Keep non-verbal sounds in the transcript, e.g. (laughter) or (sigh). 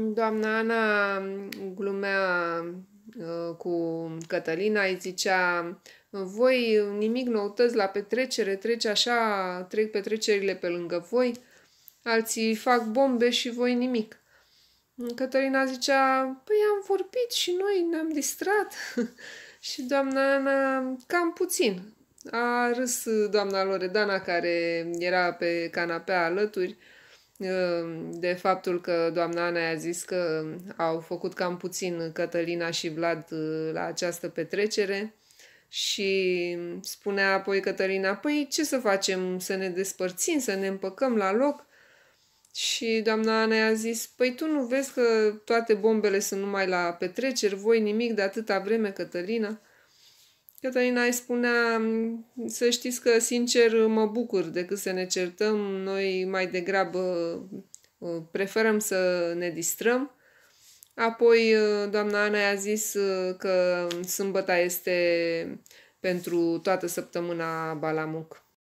Doamna Ana mm, glumea uh, cu Cătălina, îi zicea voi nimic noutăți la petrecere, trece așa, trec petrecerile pe lângă voi, alții fac bombe și voi nimic. Cătălina zicea, păi am vorbit și noi ne-am distrat. (laughs) și doamna Ana, cam puțin. A râs doamna Loredana care era pe canapea alături, uh, Ehm, de faptul că doamna Ana a zis că au făcut cam puțin Cătălina și Vlad eh, la această petrecere și spunea apoi Cătălina, păi ce să facem, să ne despărțim, să ne împăcăm la loc? Și doamna Ana a zis, păi tu nu vezi că toate bombele sunt numai la petreceri, voi nimic de atâta vreme, Cătălina? Cătălina îi spunea, să știți că sincer mă bucur decât să ne certăm, noi mai degrabă uh, preferăm să ne distrăm. Apoi uh, doamna Ana i-a zis uh, că sâmbăta este pentru toată săptămâna Balamuc.